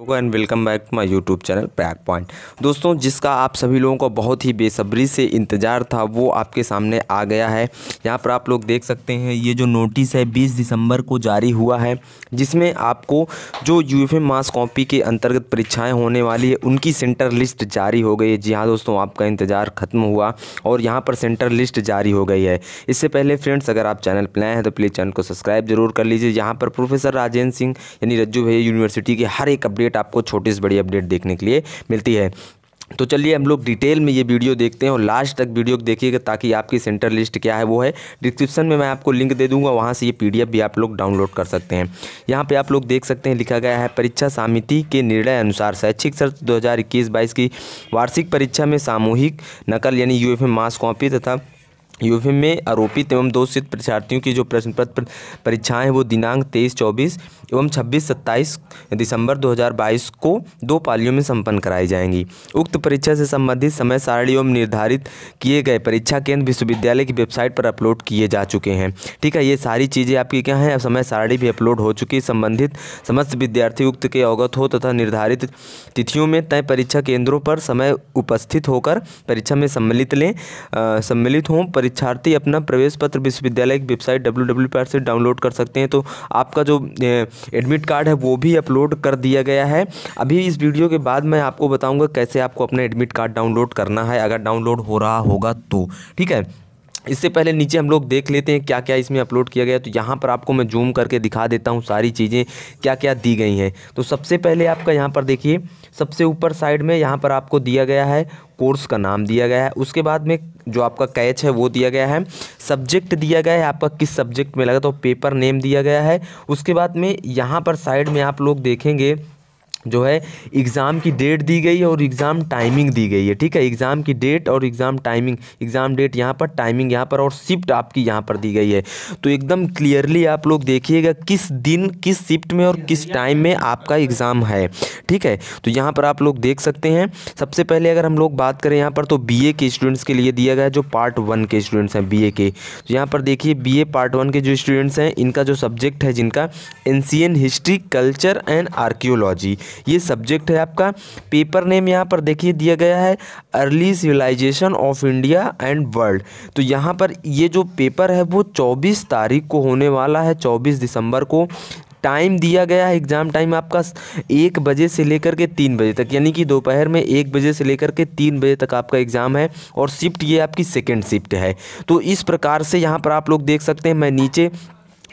logo and welcome back to my YouTube channel pack point दोस्तों जिसका आप सभी लोगों को बहुत ही बेसब्री से इंतज़ार था वो आपके सामने आ गया है यहाँ पर आप लोग देख सकते हैं ये जो नोटिस है 20 दिसंबर को जारी हुआ है जिसमें आपको जो यू एफ मास कॉपी के अंतर्गत परीक्षाएँ होने वाली है उनकी सेंटर लिस्ट जारी हो गई है जी हाँ दोस्तों आपका इंतज़ार खत्म हुआ और यहाँ पर सेंटर लिस्ट जारी हो गई है इससे पहले फ्रेंड्स अगर आप चैनल पर नए हैं तो प्लीज़ चैनल को सब्सक्राइब जरूर कर लीजिए यहाँ पर प्रोफेसर राजेंद्र सिंह यानी रज्जू भैया यूनिवर्सिटी के हर एक अपडेट अपडेट आपको छोटी से बड़ी अपडेट देखने के लिए मिलती है तो चलिए हम लोग डिटेल में ये वीडियो देखते हैं और लास्ट तक वीडियो देखिएगा ताकि आपकी सेंटर लिस्ट क्या है वो है डिस्क्रिप्शन में मैं आपको लिंक दे दूंगा वहाँ से ये पीडीएफ भी आप लोग डाउनलोड कर सकते हैं यहाँ पे आप लोग देख सकते हैं लिखा गया है परीक्षा समिति के निर्णय अनुसार शैक्षिक सत्र दो हज़ार की वार्षिक परीक्षा में सामूहिक नकल यानी यू मास कॉपी तथा यूएफएम में आरोपित एवं दोषित परीक्षार्थियों की जो प्रश्न पत्र परीक्षाएँ हैं वो दिनांक तेईस चौबीस एवं 26-27 दिसंबर 2022 को दो पालियों में संपन्न कराई जाएंगी उक्त परीक्षा से संबंधित समय सारणी एवं निर्धारित किए गए परीक्षा केंद्र विश्वविद्यालय की वेबसाइट पर अपलोड किए जा चुके हैं ठीक है ये सारी चीज़ें आपकी क्या हैं समय सारणी भी अपलोड हो चुकी संबंधित समस्त विद्यार्थी उक्त के अवगत हो तथा निर्धारित तिथियों में तय परीक्षा केंद्रों पर समय उपस्थित होकर परीक्षा में सम्मिलित लें सम्मिलित हों परीक्षार्थी अपना प्रवेश पत्र विश्वविद्यालय की वेबसाइट डब्ल्यू पर से डाउनलोड कर सकते हैं तो आपका जो ए, एडमिट कार्ड है वो भी अपलोड कर दिया गया है अभी इस वीडियो के बाद मैं आपको बताऊँगा कैसे आपको अपना एडमिट कार्ड डाउनलोड करना है अगर डाउनलोड हो रहा होगा तो ठीक है इससे पहले नीचे हम लोग देख लेते हैं क्या क्या इसमें अपलोड किया गया तो यहाँ पर आपको मैं जूम करके दिखा देता हूँ सारी चीज़ें क्या क्या दी गई हैं तो सबसे पहले आपका यहाँ पर देखिए सबसे ऊपर साइड में यहाँ पर आपको दिया गया है कोर्स का नाम दिया गया है उसके बाद में जो आपका कैच है वो दिया गया है सब्जेक्ट दिया गया है आपका किस सब्जेक्ट में लगा तो पेपर नेम दिया गया है उसके बाद में यहाँ पर साइड में आप लोग देखेंगे जो है एग्ज़ाम की डेट दी गई है और एग्ज़ाम टाइमिंग दी गई है ठीक है एग्ज़ाम की डेट और एग्ज़ाम टाइमिंग एग्ज़ाम डेट यहाँ पर टाइमिंग यहाँ पर और शिफ्ट आपकी यहाँ पर दी गई है तो एकदम क्लियरली आप लोग देखिएगा किस दिन किस शिफ्ट में और किस टाइम में आपका एग्ज़ाम है ठीक है तो यहाँ पर आप लोग देख सकते हैं सबसे पहले अगर हम लोग बात करें यहाँ पर तो बी के स्टूडेंट्स के लिए दिया गया है जो पार्ट वन के स्टूडेंट्स हैं बी के तो यहाँ पर देखिए बी पार्ट वन के जो स्टूडेंट्स हैं इनका जो सब्जेक्ट है जिनका ancient history culture and archaeology ये सब्जेक्ट है आपका पेपर नेम यहाँ पर देखिए दिया गया है early civilization of India and world तो यहाँ पर ये जो पेपर है वो चौबीस तारीख को होने वाला है चौबीस दिसंबर को टाइम दिया गया है एग्ज़ाम टाइम आपका एक बजे से लेकर के तीन बजे तक यानी कि दोपहर में एक बजे से लेकर के तीन बजे तक आपका एग्ज़ाम है और शिफ्ट ये आपकी सेकेंड शिफ्ट है तो इस प्रकार से यहाँ पर आप लोग देख सकते हैं मैं नीचे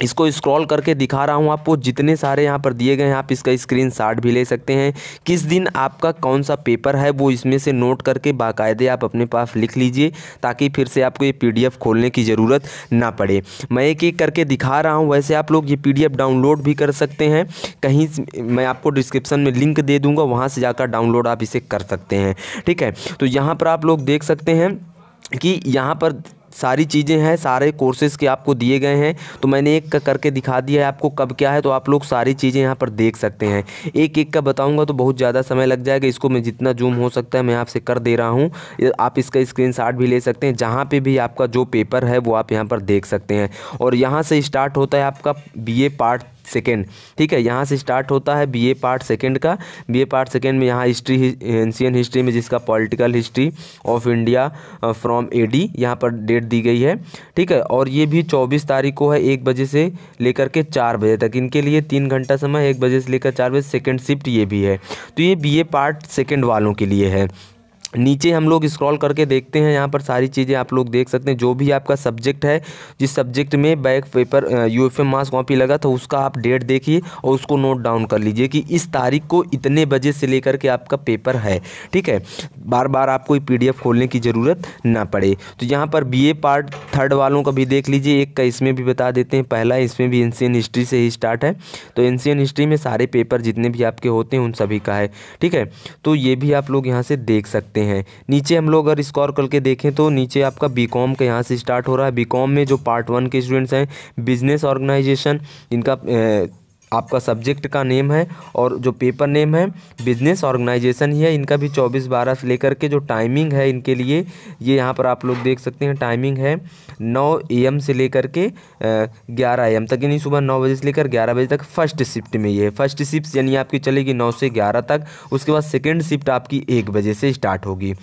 इसको स्क्रॉल करके दिखा रहा हूँ आपको जितने सारे यहाँ पर दिए गए हैं आप इसका स्क्रीन भी ले सकते हैं किस दिन आपका कौन सा पेपर है वो इसमें से नोट करके बाकायदे आप अपने पास लिख लीजिए ताकि फिर से आपको ये पीडीएफ खोलने की ज़रूरत ना पड़े मैं एक एक करके दिखा रहा हूँ वैसे आप लोग ये पी डाउनलोड भी कर सकते हैं कहीं मैं आपको डिस्क्रिप्सन में लिंक दे दूँगा वहाँ से जाकर डाउनलोड आप इसे कर सकते हैं ठीक है तो यहाँ पर आप लोग देख सकते हैं कि यहाँ पर सारी चीज़ें हैं सारे कोर्सेज़ के आपको दिए गए हैं तो मैंने एक का करके दिखा दिया है आपको कब क्या है तो आप लोग सारी चीज़ें यहाँ पर देख सकते हैं एक एक का बताऊँगा तो बहुत ज़्यादा समय लग जाएगा इसको मैं जितना जूम हो सकता है मैं आपसे कर दे रहा हूँ आप इसका स्क्रीन भी ले सकते हैं जहाँ पर भी आपका जो पेपर है वो आप यहाँ पर देख सकते हैं और यहाँ से स्टार्ट होता है आपका बी पार्ट सेकेंड ठीक है यहाँ से स्टार्ट होता है बीए पार्ट सेकेंड का बीए पार्ट सेकेंड में यहाँ हिस्ट्री एंशियन हिस्ट्री में जिसका political history of India from A D यहाँ पर डेट दी गई है ठीक है और ये भी चौबीस तारीख को है एक बजे से लेकर के चार बजे तक इनके लिए तीन घंटा समय एक बजे से लेकर चार बजे सेकेंड शिफ्ट ये भी है तो ये बी पार्ट सेकेंड वालों के लिए है नीचे हम लोग स्क्रॉल करके देखते हैं यहाँ पर सारी चीज़ें आप लोग देख सकते हैं जो भी आपका सब्जेक्ट है जिस सब्जेक्ट में back paper U F M mass copy लगा था उसका आप डेट देखिए और उसको नोट डाउन कर लीजिए कि इस तारीख को इतने बजे से लेकर के आपका पेपर है ठीक है बार बार आपको पी डी एफ खोलने की ज़रूरत ना पड़े तो यहाँ पर बी ए पार्ट थर्ड वालों का भी देख लीजिए एक का इसमें भी बता देते हैं पहला इसमें भी एनशियन हिस्ट्री से ही स्टार्ट है तो एनशियन हिस्ट्री में सारे पेपर जितने भी आपके होते हैं उन सभी का है ठीक है तो ये भी आप लोग यहाँ से देख सकते हैं हैं नीचे हम लोग अगर स्कॉर करके देखें तो नीचे आपका बी कॉम का यहाँ से स्टार्ट हो रहा है बी कॉम में जो पार्ट वन के स्टूडेंट्स हैं बिजनेस ऑर्गेनाइजेशन इनका आपका सब्जेक्ट का नेम है और जो पेपर नेम है बिजनेस ऑर्गेनाइजेशन ही है इनका भी चौबीस बारह से लेकर के जो टाइमिंग है इनके लिए ये यहाँ पर आप लोग देख सकते हैं टाइमिंग है नौ ए से लेकर के ग्यारह ए तक यानी सुबह नौ बजे से लेकर ग्यारह बजे तक फर्स्ट शिफ्ट में ये है फर्स्ट शिफ्ट यानी आपकी चलेगी नौ से ग्यारह तक उसके बाद सेकेंड शिफ्ट आपकी एक बजे से स्टार्ट होगी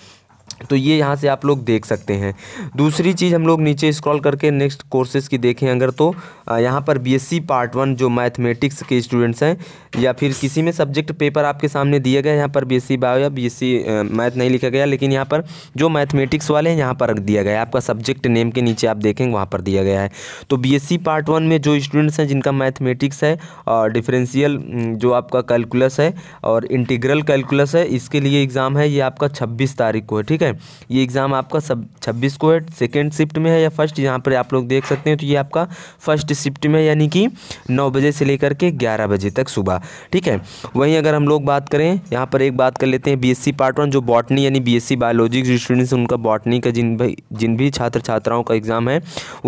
तो ये यहाँ से आप लोग देख सकते हैं दूसरी चीज़ हम लोग नीचे स्क्रॉल करके नेक्स्ट कोर्सेज़ की देखें अगर तो यहाँ पर बीएससी पार्ट वन जो मैथमेटिक्स के स्टूडेंट्स हैं या फिर किसी में सब्जेक्ट पेपर आपके सामने दिए गए यहाँ पर बीएससी बायो या बीएससी मैथ नहीं लिखा गया लेकिन यहाँ पर जो मैथमेटिक्स वाले हैं यहाँ पर रख दिया गया है आपका सब्जेक्ट नेम के नीचे आप देखेंगे वहाँ पर दिया गया है तो बी पार्ट वन में जो स्टूडेंट्स हैं जिनका मैथमेटिक्स है और डिफरेंशियल जो आपका कैलकुलस है और इंटीग्रल कैलकुलस है इसके लिए एग्ज़ाम है ये आपका छब्बीस तारीख को है ठीक है है ये एग्ज़ाम आपका सब छब्बीस को है सेकेंड शिफ्ट में है या फर्स्ट यहाँ पर आप लोग देख सकते हैं तो ये आपका फर्स्ट शिफ्ट में यानी कि नौ बजे से लेकर के ग्यारह बजे तक सुबह ठीक है वहीं अगर हम लोग बात करें यहाँ पर एक बात कर लेते हैं बी पार्ट वन जो बॉटनी यानी बी एस सी बायोलॉजी जो स्टूडेंट्स उनका बॉटनी का जिन भी जिन भी छात्र छात्राओं का एग्ज़ाम है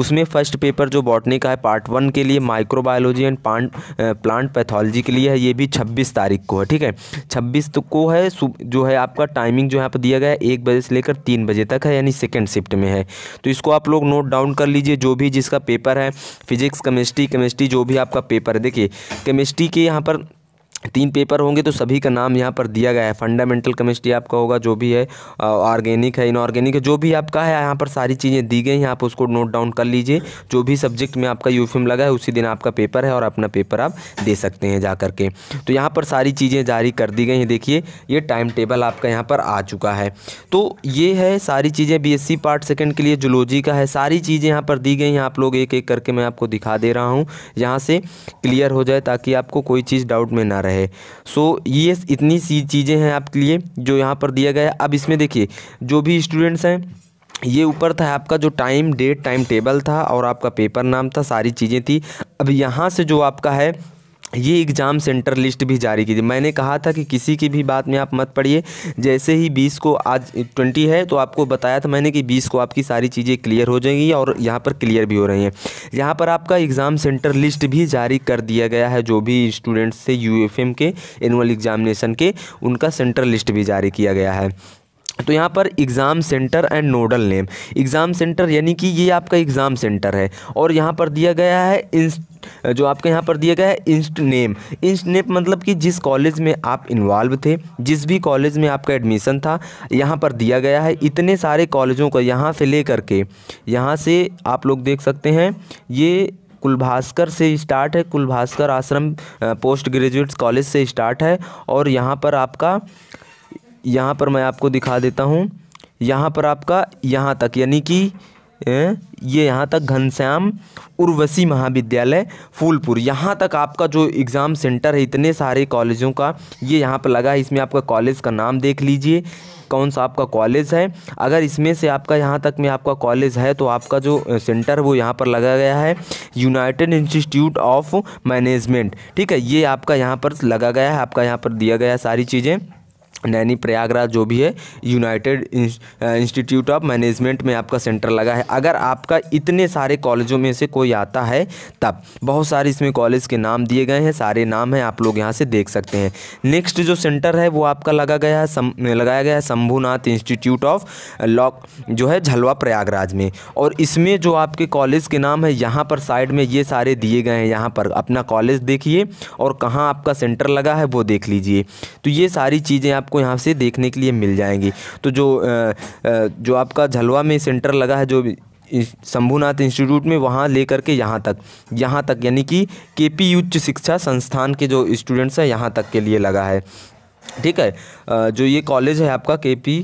उसमें फर्स्ट पेपर जो बॉटनी का है पार्ट वन के लिए microbiology and plant plant pathology के लिए है ये भी छब्बीस तारीख को है ठीक है छब्बीस को है जो है आपका टाइमिंग जो यहाँ पर दिया गया है एक बजे से से लेकर तीन बजे तक है यानी सेकेंड शिफ्ट में है तो इसको आप लोग नोट डाउन कर लीजिए जो भी जिसका पेपर है फिजिक्स केमिस्ट्री केमिस्ट्री जो भी आपका पेपर है देखिए केमिस्ट्री के यहाँ पर तीन पेपर होंगे तो सभी का नाम यहाँ पर दिया गया है फंडामेंटल केमिस्ट्री आपका होगा जो भी है ऑर्गेनिक है इनऑर्गेनिक है जो भी आपका है यहाँ पर सारी चीज़ें दी गई हैं आप उसको नोट डाउन कर लीजिए जो भी सब्जेक्ट में आपका यूफीएम लगा है उसी दिन आपका पेपर है और अपना पेपर आप दे सकते हैं जा के तो यहाँ पर सारी चीज़ें जारी कर दी गई हैं देखिए ये टाइम टेबल आपका यहाँ पर आ चुका है तो ये है सारी चीज़ें बी पार्ट सेकेंड के लिए जुलोजी का है सारी चीज़ें यहाँ पर दी गई हैं आप लोग एक एक करके मैं आपको दिखा दे रहा हूँ यहाँ से क्लियर हो जाए ताकि आपको कोई चीज़ डाउट में ना रहे है सो ये इतनी सी चीज़ें हैं आपके लिए जो यहाँ पर दिया गया है अब इसमें देखिए जो भी स्टूडेंट्स हैं ये ऊपर था आपका जो टाइम डेट टाइम टेबल था और आपका पेपर नाम था सारी चीज़ें थी अब यहाँ से जो आपका है ये एग्ज़ाम सेंटर लिस्ट भी जारी की मैंने कहा था कि किसी की भी बात में आप मत पढ़िए जैसे ही बीस को आज ट्वेंटी है तो आपको बताया था मैंने कि बीस को आपकी सारी चीज़ें क्लियर हो जाएंगी और यहाँ पर क्लियर भी हो रही हैं यहाँ पर आपका एग्ज़ाम सेंटर लिस्ट भी जारी कर दिया गया है जो भी स्टूडेंट्स थे यू के एनुअल एग्ज़ामिनेशन के उनका सेंटर लिस्ट भी जारी किया गया है तो यहाँ पर exam centre and nodal name exam centre यानी कि ये आपका एग्ज़ाम सेंटर है और यहाँ पर दिया गया है इंस जो आपके यहाँ पर दिया गया है इंस्ट नेम इंस्ट नेम मतलब कि जिस कॉलेज में आप इन्वॉल्व थे जिस भी कॉलेज में आपका एडमिशन था यहाँ पर दिया गया है इतने सारे कॉलेजों का यहाँ से ले करके यहाँ से आप लोग देख सकते हैं ये कुलभास्कर से स्टार्ट है Kulbhaskar Ashram post graduates college से स्टार्ट है और यहाँ पर आपका यहाँ पर मैं आपको दिखा देता हूँ यहाँ पर आपका यहाँ तक यानी कि ये यहाँ तक घनश्याम उर्वशी महाविद्यालय फूलपुर यहाँ तक आपका जो एग्ज़ाम सेंटर है इतने सारे कॉलेजों का ये यहाँ पर लगा है इसमें आपका कॉलेज का नाम देख लीजिए कौन सा आपका कॉलेज है अगर इसमें से आपका यहाँ तक में आपका कॉलेज है तो आपका जो सेंटर है वो यहाँ पर लगा गया है यूनाइटेड इंस्टीट्यूट ऑफ मैनेजमेंट ठीक है ये आपका यहाँ पर लगा गया है आपका यहाँ पर दिया गया सारी चीज़ें नैनी प्रयागराज जो भी है यूनाइटेड इंस्टीट्यूट ऑफ मैनेजमेंट में आपका सेंटर लगा है अगर आपका इतने सारे कॉलेजों में से कोई आता है तब बहुत सारे इसमें कॉलेज के नाम दिए गए हैं सारे नाम हैं आप लोग यहाँ से देख सकते हैं नेक्स्ट जो सेंटर है वो आपका लगा गया है सम, लगाया गया है शंभुनाथ इंस्टीट्यूट ऑफ लॉक जो है झलवा प्रयागराज में और इसमें जो आपके कॉलेज के नाम है यहाँ पर साइड में ये सारे दिए गए हैं यहाँ पर अपना कॉलेज देखिए और कहाँ आपका सेंटर लगा है वो देख लीजिए तो ये सारी चीज़ें आपको आपको यहाँ से देखने के लिए मिल जाएंगी तो जो जो आपका झलवा में सेंटर लगा है जो शंभुनाथ इंस्टीट्यूट में वहाँ ले करके यहाँ तक यहाँ तक यानी कि के पी उच्च शिक्षा संस्थान के जो स्टूडेंट्स हैं यहाँ तक के लिए लगा है ठीक है जो ये कॉलेज है आपका के पी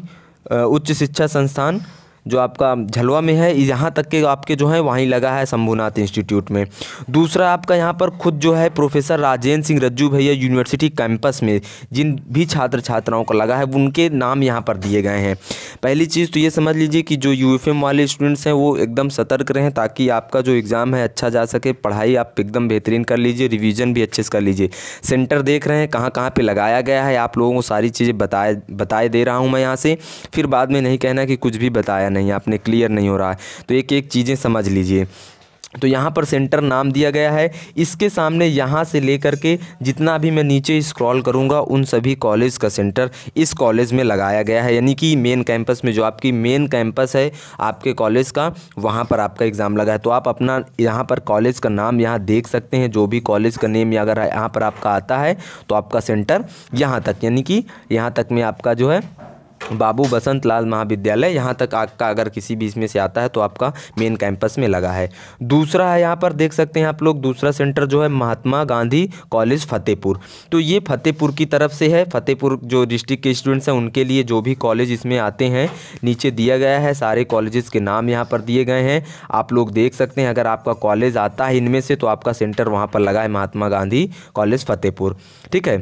उच्च शिक्षा संस्थान जो आपका झलवा में है यहाँ तक के आपके जो है वहीं लगा है शंभुनाथ इंस्टीट्यूट में दूसरा आपका यहाँ पर खुद जो है प्रोफेसर राजेंद्र सिंह रज्जू भैया यूनिवर्सिटी कैंपस में जिन भी छात्र छात्राओं का लगा है उनके नाम यहाँ पर दिए गए हैं पहली चीज़ तो ये समझ लीजिए कि जो यू वाले स्टूडेंट्स हैं वो एकदम सतर्क रहें ताकि आपका जो एग्ज़ाम है अच्छा जा सके पढ़ाई आप एकदम बेहतरीन कर लीजिए रिविज़न भी अच्छे से कर लीजिए सेंटर देख रहे हैं कहाँ कहाँ पर लगाया गया है आप लोगों को सारी चीज़ें बताए बताए दे रहा हूँ मैं यहाँ से फिर बाद में नहीं कहना कि कुछ भी बताया नहीं आपने क्लियर नहीं हो रहा है तो एक एक चीज़ें समझ लीजिए तो यहाँ पर सेंटर नाम दिया गया है इसके सामने यहाँ से लेकर के जितना भी मैं नीचे स्क्रॉल करूँगा उन सभी कॉलेज का सेंटर इस कॉलेज में लगाया गया है यानी कि मेन कैंपस में जो आपकी मेन कैंपस है आपके कॉलेज का वहाँ पर आपका एग्ज़ाम लगा है तो आप अपना यहाँ पर कॉलेज का नाम यहाँ देख सकते हैं जो भी कॉलेज का नेम अगर यहाँ पर आपका आता है तो आपका सेंटर यहाँ तक यानी कि यहाँ तक में आपका जो है बाबू बसंत लाल महाविद्यालय यहाँ तक आपका अगर किसी भी इसमें से आता है तो आपका मेन कैंपस में लगा है दूसरा है यहाँ पर देख सकते हैं आप लोग दूसरा सेंटर जो है महात्मा गांधी कॉलेज फतेहपुर तो ये फतेहपुर की तरफ से है फतेहपुर जो डिस्ट्रिक्ट के स्टूडेंट्स हैं उनके लिए जो भी कॉलेज इसमें आते हैं नीचे दिया गया है सारे कॉलेजेस के नाम यहाँ पर दिए गए हैं आप लोग देख सकते हैं अगर आपका कॉलेज आता है इनमें से तो आपका सेंटर वहाँ पर लगा है महात्मा गांधी कॉलेज फतेहपुर ठीक है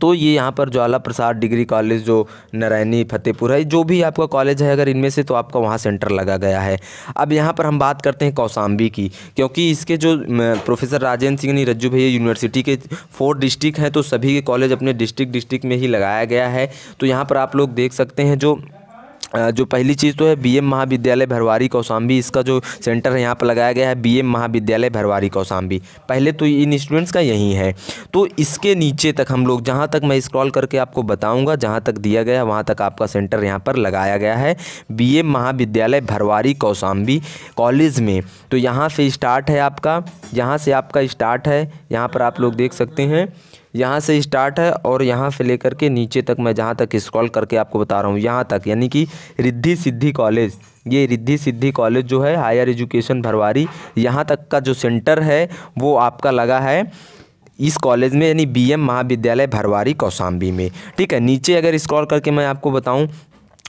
तो ये यहाँ पर ज्वाला प्रसाद डिग्री कॉलेज जो नारायणी फतेहपुर है जो भी आपका कॉलेज है अगर इनमें से तो आपका वहाँ सेंटर लगा गया है अब यहाँ पर हम बात करते हैं कौसाम्बी की क्योंकि इसके जो प्रोफेसर राजेंद्र सिंह रज्जू भैया यूनिवर्सिटी के फोर डिस्ट्रिक्ट हैं तो सभी के कॉलेज अपने डिस्ट्रिक्ट डिस्ट्रिक्ट में ही लगाया गया है तो यहाँ पर आप लोग देख सकते हैं जो जो पहली चीज़ तो है बीएम महाविद्यालय भरवारी कौसाम्बी इसका जो सेंटर है यहाँ पर लगाया गया है बीएम महाविद्यालय भरवारी कौसाम्बी पहले तो इन स्टूडेंट्स का यही है तो इसके नीचे तक हम लोग जहाँ तक मैं स्क्रॉल करके आपको बताऊँगा जहाँ तक दिया गया वहाँ तक आपका सेंटर यहाँ पर लगाया गया है बी महाविद्यालय भरवारी कौसाम्बी कॉलेज में तो यहाँ से स्टार्ट है आपका यहाँ से आपका स्टार्ट है यहाँ पर आप लोग देख सकते हैं यहाँ से स्टार्ट है और यहाँ से लेकर के नीचे तक मैं जहाँ तक स्क्रॉल करके आपको बता रहा हूँ यहाँ तक यानी कि रिद्धि सिद्धि कॉलेज ये रिद्धि सिद्धि कॉलेज जो है हायर एजुकेशन भरवारी यहाँ तक का जो सेंटर है वो आपका लगा है इस कॉलेज में यानी बीएम महाविद्यालय भरवारी कौशाम्बी में ठीक है नीचे अगर स्क्रॉल करके मैं आपको बताऊँ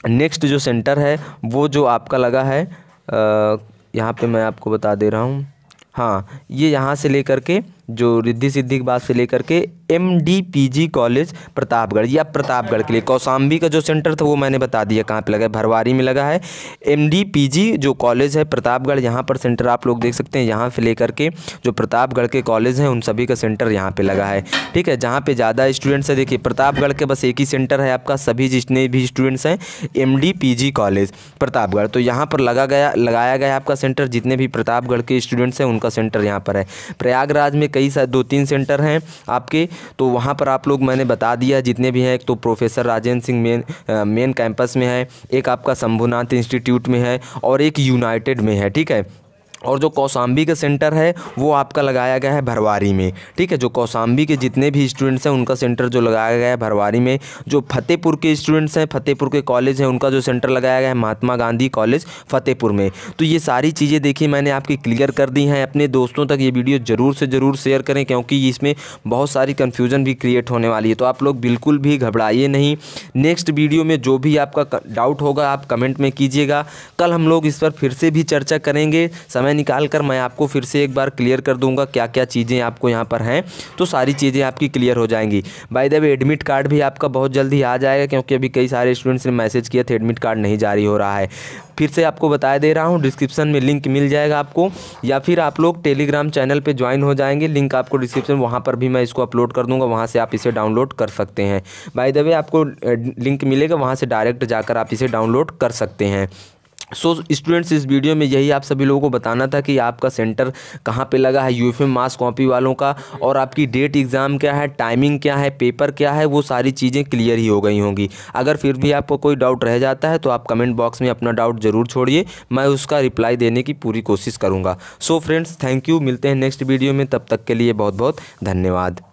नेक्स्ट जो सेंटर है वो जो आपका लगा है यहाँ पे मैं आपको बता दे रहा हूँ हाँ ये यहाँ से लेकर के जो रिद्धि सिद्धि बात से लेकर के M D P G college Pratapgarh या प्रतापगढ़ के लिए कौसाम्बी का जो सेंटर था वो मैंने बता दिया कहाँ पे लगा है भरवारी में लगा है एम डी पी जी जो कॉलेज है प्रतापगढ़ यहाँ पर सेंटर आप लोग देख सकते हैं यहाँ से लेकर के जो प्रतापगढ़ के कॉलेज हैं उन सभी का सेंटर यहाँ पर लगा है ठीक है जहाँ पर ज़्यादा स्टूडेंट्स है देखिए प्रतापगढ़ के बस एक ही सेंटर है आपका सभी जितने भी स्टूडेंट्स हैं M D P G college Pratapgarh तो यहाँ पर लगा गया लगाया गया आपका सेंटर जितने भी प्रतापगढ़ के स्टूडेंट्स हैं उनका सेंटर यहाँ पर है प्रयागराज में कई सारे दो तीन सेंटर हैं आपके तो वहाँ पर आप लोग मैंने बता दिया जितने भी हैं एक तो professor Rajendra Singh main main campus में है एक आपका शंभुनाथ इंस्टीट्यूट में है और एक यूनाइटेड में है ठीक है और जो कौसाम्बी का सेंटर है वो आपका लगाया गया है भरवारी में ठीक है जो कौसाम्बी के जितने भी स्टूडेंट्स हैं उनका सेंटर जो लगाया गया है भरवारी में जो फतेहपुर के स्टूडेंट्स हैं फतेहपुर के कॉलेज हैं उनका जो सेंटर लगाया गया है महात्मा गांधी कॉलेज फतेहपुर में तो ये सारी चीज़ें देखिए मैंने आपकी क्लियर कर दी हैं अपने दोस्तों तक ये वीडियो ज़रूर से ज़रूर शेयर करें क्योंकि इसमें बहुत सारी कन्फ्यूज़न भी क्रिएट होने वाली है तो आप लोग बिल्कुल भी घबराइए नहीं नेक्स्ट वीडियो में जो भी आपका डाउट होगा आप कमेंट में कीजिएगा कल हम लोग इस पर फिर से भी चर्चा करेंगे समय समय निकाल कर मैं आपको फिर से एक बार क्लियर कर दूंगा क्या क्या चीज़ें आपको यहाँ पर हैं तो सारी चीज़ें आपकी क्लियर हो जाएंगी by the way admit card भी आपका बहुत जल्दी आ जाएगा क्योंकि अभी कई सारे स्टूडेंट्स ने मैसेज किया था एडमिट कार्ड नहीं जारी हो रहा है फिर से आपको बता दे रहा हूँ डिस्क्रिप्शन में लिंक मिल जाएगा आपको या फिर आप लोग टेलीग्राम चैनल पर ज्वाइन हो जाएंगे लिंक आपको डिस्क्रिप्शन वहाँ पर भी मैं इसको अपलोड कर दूँगा वहाँ से आप इसे डाउनलोड कर सकते हैं बाय द वे आपको लिंक मिलेगा वहाँ से डायरेक्ट जाकर आप इसे डाउनलोड कर सकते हैं सो स्टूडेंट्स इस वीडियो में यही आप सभी लोगों को बताना था कि आपका सेंटर कहाँ पे लगा है यू मास कॉपी वालों का और आपकी डेट एग्ज़ाम क्या है टाइमिंग क्या है पेपर क्या है वो सारी चीज़ें क्लियर ही हो गई होंगी अगर फिर भी आपको कोई डाउट रह जाता है तो आप कमेंट बॉक्स में अपना डाउट ज़रूर छोड़िए मैं उसका रिप्लाई देने की पूरी कोशिश करूँगा सो फ्रेंड्स थैंक यू मिलते हैं नेक्स्ट वीडियो में तब तक के लिए बहुत बहुत धन्यवाद